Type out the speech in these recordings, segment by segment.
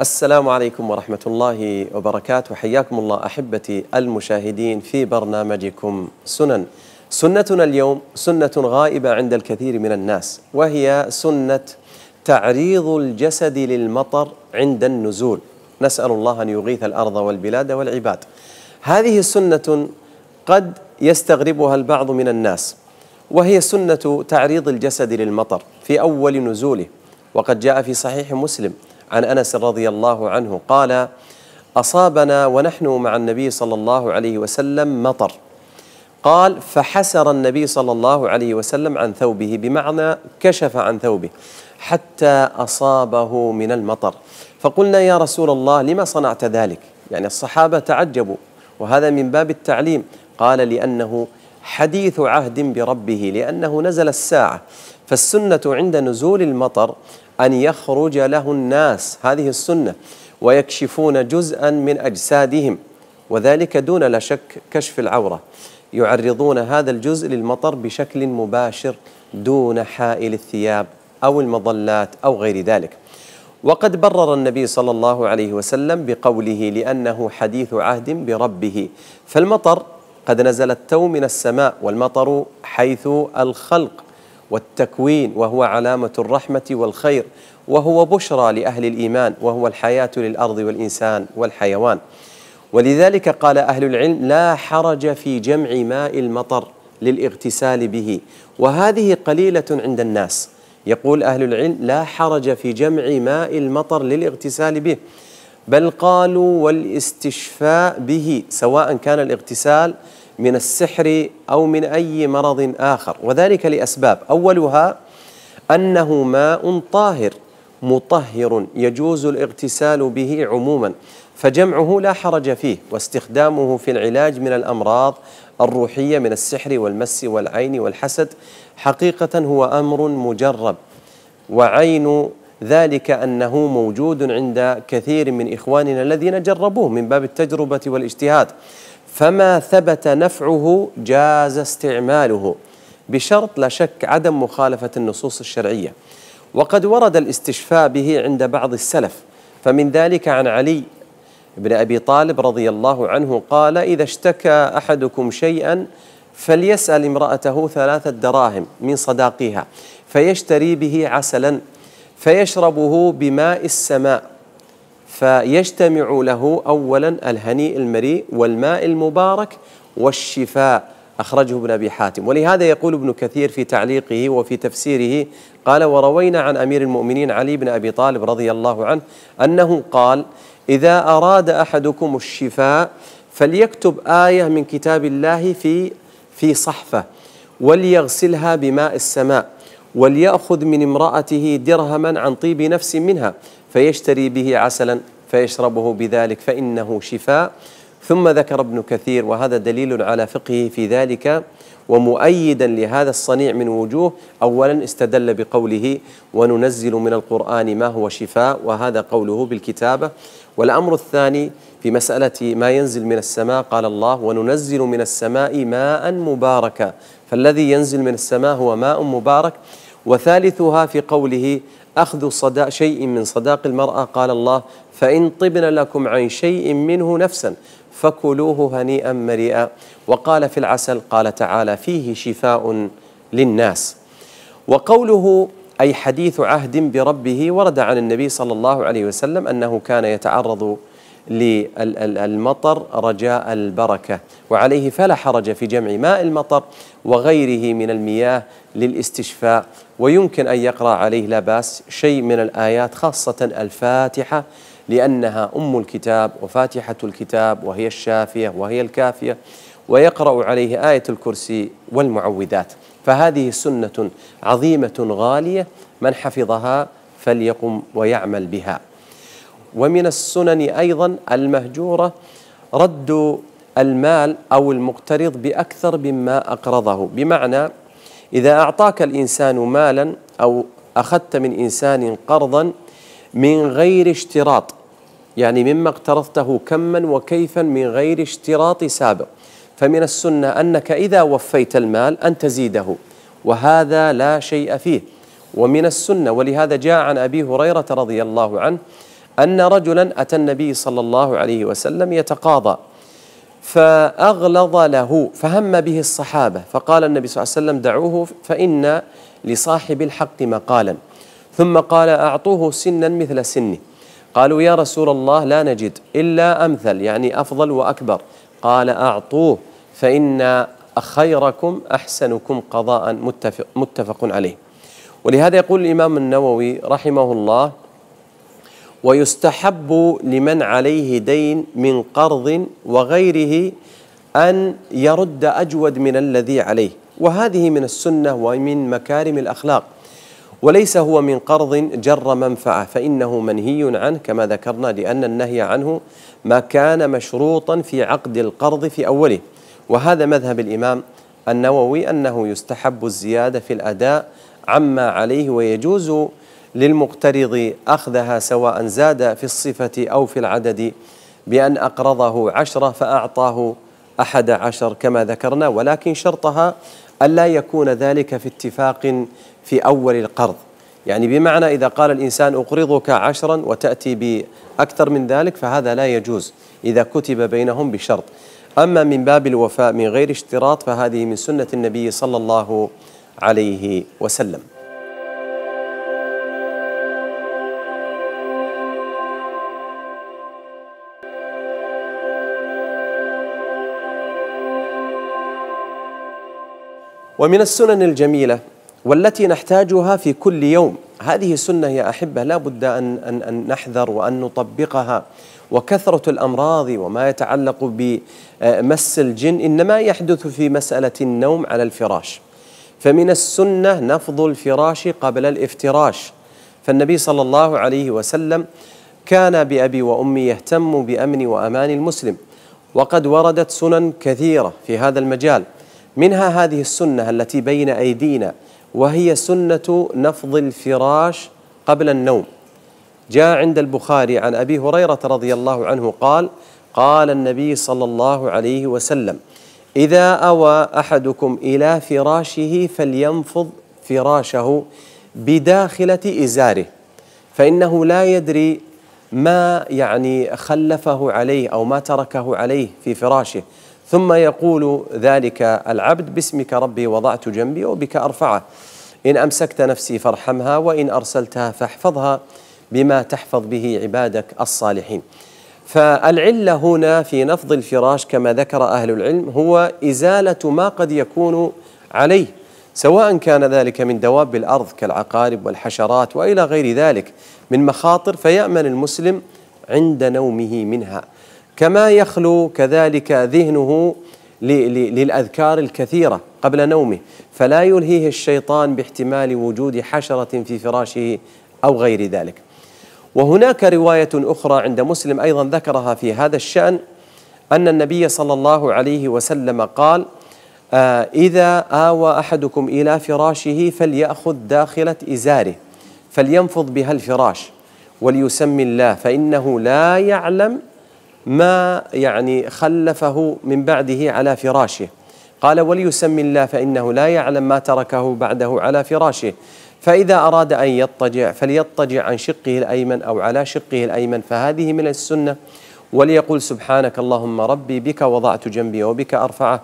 السلام عليكم ورحمة الله وبركاته حياكم الله أحبتي المشاهدين في برنامجكم سنن سنتنا اليوم سنة غائبة عند الكثير من الناس وهي سنة تعريض الجسد للمطر عند النزول نسأل الله أن يغيث الأرض والبلاد والعباد هذه سنة قد يستغربها البعض من الناس وهي سنة تعريض الجسد للمطر في أول نزوله وقد جاء في صحيح مسلم عن انس رضي الله عنه قال اصابنا ونحن مع النبي صلى الله عليه وسلم مطر قال فحسر النبي صلى الله عليه وسلم عن ثوبه بمعنى كشف عن ثوبه حتى اصابه من المطر فقلنا يا رسول الله لما صنعت ذلك يعني الصحابه تعجبوا وهذا من باب التعليم قال لانه حديث عهد بربه لانه نزل الساعه فالسنه عند نزول المطر أن يخرج له الناس هذه السنة ويكشفون جزءا من أجسادهم وذلك دون لا شك كشف العورة يعرضون هذا الجزء للمطر بشكل مباشر دون حائل الثياب أو المظلات أو غير ذلك وقد برر النبي صلى الله عليه وسلم بقوله لأنه حديث عهد بربه فالمطر قد نزل التو من السماء والمطر حيث الخلق والتكوين وهو علامة الرحمة والخير وهو بشرى لأهل الإيمان وهو الحياة للأرض والإنسان والحيوان ولذلك قال أهل العلم لا حرج في جمع ماء المطر للاغتسال به وهذه قليلة عند الناس يقول أهل العلم لا حرج في جمع ماء المطر للاغتسال به بل قالوا والاستشفاء به سواء كان الاغتسال من السحر أو من أي مرض آخر وذلك لأسباب أولها أنه ماء طاهر مطهر يجوز الاغتسال به عموما فجمعه لا حرج فيه واستخدامه في العلاج من الأمراض الروحية من السحر والمس والعين والحسد حقيقة هو أمر مجرب وعين ذلك أنه موجود عند كثير من إخواننا الذين جربوه من باب التجربة والاجتهاد فما ثبت نفعه جاز استعماله بشرط لا شك عدم مخالفة النصوص الشرعية وقد ورد الاستشفاء به عند بعض السلف فمن ذلك عن علي بن أبي طالب رضي الله عنه قال إذا اشتكى أحدكم شيئا فليسأل امرأته ثلاثة دراهم من صداقها فيشتري به عسلا فيشربه بماء السماء فيجتمع له اولا الهنيء المريء والماء المبارك والشفاء اخرجه ابن ابي حاتم ولهذا يقول ابن كثير في تعليقه وفي تفسيره قال وروينا عن امير المؤمنين علي بن ابي طالب رضي الله عنه انه قال اذا اراد احدكم الشفاء فليكتب ايه من كتاب الله في في صحفه وليغسلها بماء السماء وليأخذ من امرأته درهما عن طيب نفس منها فيشتري به عسلا فيشربه بذلك فإنه شفاء ثم ذكر ابن كثير وهذا دليل على فقهه في ذلك ومؤيدا لهذا الصنيع من وجوه اولا استدل بقوله وننزل من القران ما هو شفاء وهذا قوله بالكتابه والامر الثاني في مسألة ما ينزل من السماء قال الله وننزل من السماء ماء مباركا فالذي ينزل من السماء هو ماء مبارك وثالثها في قوله أخذ صدا شيء من صداق المرأة قال الله فإن طبن لكم عن شيء منه نفسا فكلوه هنيئا مريئا وقال في العسل قال تعالى فيه شفاء للناس وقوله أي حديث عهد بربه ورد عن النبي صلى الله عليه وسلم أنه كان يتعرض للمطر رجاء البركه وعليه فلا حرج في جمع ماء المطر وغيره من المياه للاستشفاء ويمكن ان يقرا عليه لا باس شيء من الايات خاصه الفاتحه لانها ام الكتاب وفاتحه الكتاب وهي الشافيه وهي الكافيه ويقرا عليه ايه الكرسي والمعوذات فهذه سنه عظيمه غاليه من حفظها فليقم ويعمل بها ومن السنن أيضا المهجورة رد المال أو المقترض بأكثر مما أقرضه بمعنى إذا أعطاك الإنسان مالا أو أخذت من إنسان قرضا من غير اشتراط يعني مما اقترضته كما وكيفا من غير اشتراط سابق فمن السنة أنك إذا وفيت المال أن تزيده وهذا لا شيء فيه ومن السنة ولهذا جاء عن أبي هريرة رضي الله عنه أن رجلا أتى النبي صلى الله عليه وسلم يتقاضى فأغلظ له فهم به الصحابة فقال النبي صلى الله عليه وسلم دعوه فإن لصاحب الحق مقالا ثم قال أعطوه سنا مثل سنه قالوا يا رسول الله لا نجد إلا أمثل يعني أفضل وأكبر قال أعطوه فإن خيركم أحسنكم قضاء متفق, متفق عليه ولهذا يقول الإمام النووي رحمه الله ويستحب لمن عليه دين من قرض وغيره أن يرد أجود من الذي عليه وهذه من السنة ومن مكارم الأخلاق وليس هو من قرض جر منفعة فإنه منهي عنه كما ذكرنا لأن النهي عنه ما كان مشروطا في عقد القرض في أوله وهذا مذهب الإمام النووي أنه يستحب الزيادة في الأداء عما عليه ويجوز للمقترض أخذها سواء زاد في الصفة أو في العدد بأن أقرضه عشرة فأعطاه أحد عشر كما ذكرنا ولكن شرطها ألا يكون ذلك في اتفاق في أول القرض يعني بمعنى إذا قال الإنسان أقرضك عشرا وتأتي بأكثر من ذلك فهذا لا يجوز إذا كتب بينهم بشرط أما من باب الوفاء من غير اشتراط فهذه من سنة النبي صلى الله عليه وسلم ومن السنن الجميلة والتي نحتاجها في كل يوم هذه السنة يا أحبة لا بد أن, أن, أن نحذر وأن نطبقها وكثرة الأمراض وما يتعلق بمس الجن إنما يحدث في مسألة النوم على الفراش فمن السنة نفض الفراش قبل الافتراش فالنبي صلى الله عليه وسلم كان بأبي وأمي يهتم بأمن وأمان المسلم وقد وردت سنن كثيرة في هذا المجال منها هذه السنة التي بين أيدينا وهي سنة نفض الفراش قبل النوم جاء عند البخاري عن أبي هريرة رضي الله عنه قال قال النبي صلى الله عليه وسلم إذا أوى أحدكم إلى فراشه فلينفض فراشه بداخلة إزاره فإنه لا يدري ما يعني خلفه عليه أو ما تركه عليه في فراشه ثم يقول ذلك العبد باسمك ربي وضعت جنبي وبك أرفعه إن أمسكت نفسي فارحمها وإن أرسلتها فاحفظها بما تحفظ به عبادك الصالحين فالعلة هنا في نفض الفراش كما ذكر أهل العلم هو إزالة ما قد يكون عليه سواء كان ذلك من دواب الأرض كالعقارب والحشرات وإلى غير ذلك من مخاطر فيأمن المسلم عند نومه منها كما يخلو كذلك ذهنه للأذكار الكثيرة قبل نومه فلا يلهيه الشيطان باحتمال وجود حشرة في فراشه أو غير ذلك وهناك رواية أخرى عند مسلم أيضا ذكرها في هذا الشأن أن النبي صلى الله عليه وسلم قال آه إذا آوى أحدكم إلى فراشه فليأخذ داخلة إزاره فلينفض بها الفراش وليسمي الله فإنه لا يعلم ما يعني خلفه من بعده على فراشه قال وليسم الله فإنه لا يعلم ما تركه بعده على فراشه فإذا أراد أن يضطجع فليضطجع عن شقه الأيمن أو على شقه الأيمن فهذه من السنة وليقول سبحانك اللهم ربي بك وضعت جنبي وبك أرفعه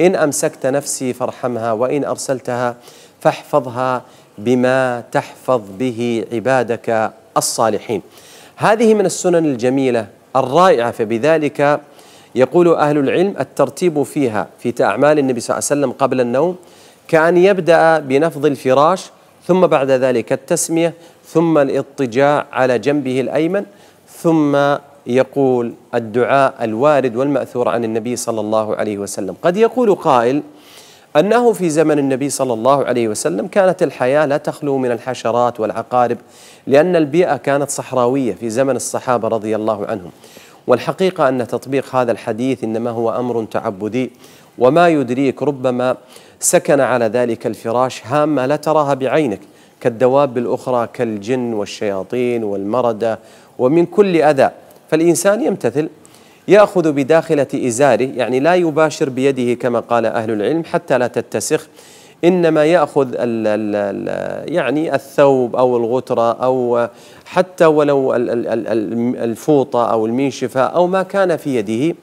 إن أمسكت نفسي فارحمها وإن أرسلتها فاحفظها بما تحفظ به عبادك الصالحين هذه من السنن الجميلة الرائعة فبذلك يقول أهل العلم الترتيب فيها في أعمال النبي صلى الله عليه وسلم قبل النوم كأن يبدأ بنفض الفراش ثم بعد ذلك التسمية ثم الاضطجاع على جنبه الأيمن ثم يقول الدعاء الوارد والمأثور عن النبي صلى الله عليه وسلم قد يقول قائل أنه في زمن النبي صلى الله عليه وسلم كانت الحياة لا تخلو من الحشرات والعقارب لأن البيئة كانت صحراوية في زمن الصحابة رضي الله عنهم والحقيقة أن تطبيق هذا الحديث إنما هو أمر تعبدي وما يدريك ربما سكن على ذلك الفراش هامة لا تراها بعينك كالدواب الأخرى كالجن والشياطين والمردة ومن كل أذى فالإنسان يمتثل يأخذ بداخلة إزاره يعني لا يباشر بيده كما قال أهل العلم حتى لا تتسخ إنما يأخذ الـ الـ الـ يعني الثوب أو الغترة أو حتى ولو الفوطة أو المنشفة أو ما كان في يده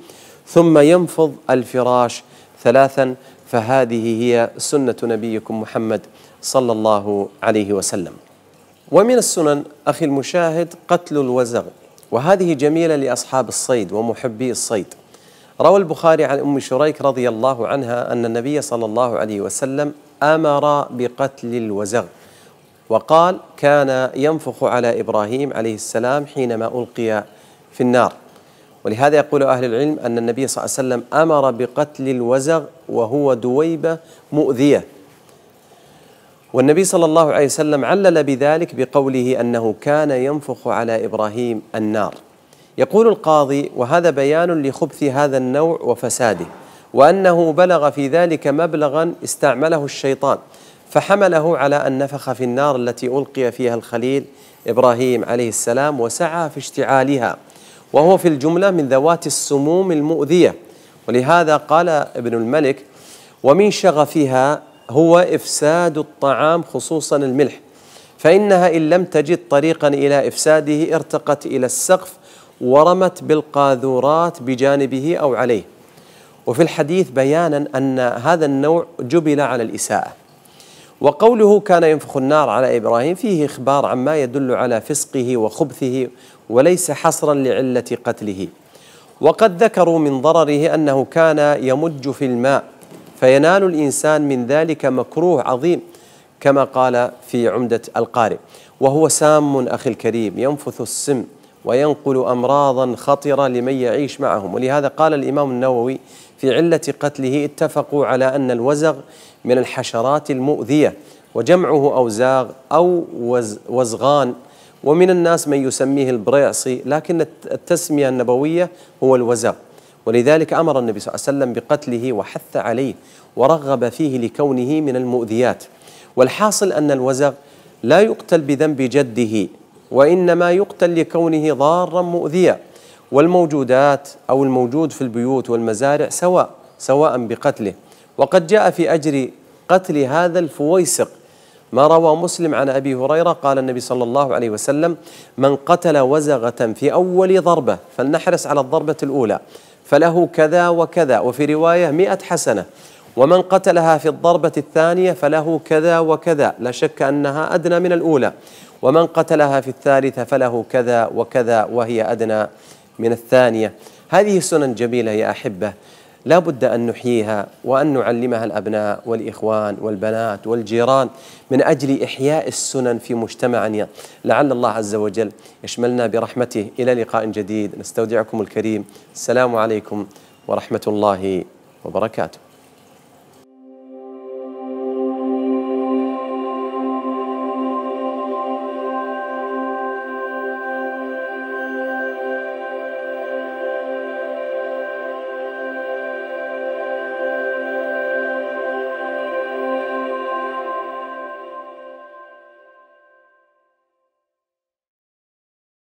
ثم ينفض الفراش ثلاثا فهذه هي سنة نبيكم محمد صلى الله عليه وسلم ومن السنن أخي المشاهد قتل الوزغ وهذه جميلة لأصحاب الصيد ومحبي الصيد روى البخاري عن أم شريك رضي الله عنها أن النبي صلى الله عليه وسلم أمر بقتل الوزغ وقال كان ينفخ على إبراهيم عليه السلام حينما ألقي في النار ولهذا يقول أهل العلم أن النبي صلى الله عليه وسلم أمر بقتل الوزغ وهو دويبة مؤذية والنبي صلى الله عليه وسلم علل بذلك بقوله انه كان ينفخ على ابراهيم النار. يقول القاضي وهذا بيان لخبث هذا النوع وفساده وانه بلغ في ذلك مبلغا استعمله الشيطان فحمله على ان نفخ في النار التي القي فيها الخليل ابراهيم عليه السلام وسعى في اشتعالها وهو في الجمله من ذوات السموم المؤذيه ولهذا قال ابن الملك ومن شغفها هو إفساد الطعام خصوصا الملح فإنها إن لم تجد طريقا إلى إفساده ارتقت إلى السقف ورمت بالقاذورات بجانبه أو عليه وفي الحديث بيانا أن هذا النوع جبل على الإساءة وقوله كان ينفخ النار على إبراهيم فيه إخبار عما يدل على فسقه وخبثه وليس حصرا لعلة قتله وقد ذكروا من ضرره أنه كان يمج في الماء فينال الإنسان من ذلك مكروه عظيم كما قال في عمدة القارئ وهو سام أخي الكريم ينفث السم وينقل أمراضا خطرة لمن يعيش معهم ولهذا قال الإمام النووي في علة قتله اتفقوا على أن الوزغ من الحشرات المؤذية وجمعه أوزاغ أو وز وزغان ومن الناس من يسميه البريعصي لكن التسمية النبوية هو الوزغ ولذلك أمر النبي صلى الله عليه وسلم بقتله وحث عليه ورغب فيه لكونه من المؤذيات والحاصل أن الوزغ لا يقتل بذنب جده وإنما يقتل لكونه ضارا مؤذيا والموجودات أو الموجود في البيوت والمزارع سواء سواء بقتله وقد جاء في أجر قتل هذا الفويسق ما روى مسلم عن أبي هريرة قال النبي صلى الله عليه وسلم من قتل وزغة في أول ضربة فلنحرص على الضربة الأولى فله كذا وكذا وفي رواية مئة حسنة ومن قتلها في الضربة الثانية فله كذا وكذا لا شك أنها أدنى من الأولى ومن قتلها في الثالثة فله كذا وكذا وهي أدنى من الثانية هذه سنن جميلة يا أحبة لا بد أن نحييها وأن نعلمها الأبناء والإخوان والبنات والجيران من أجل إحياء السنن في مجتمعنا لعل الله عز وجل يشملنا برحمته إلى لقاء جديد نستودعكم الكريم السلام عليكم ورحمة الله وبركاته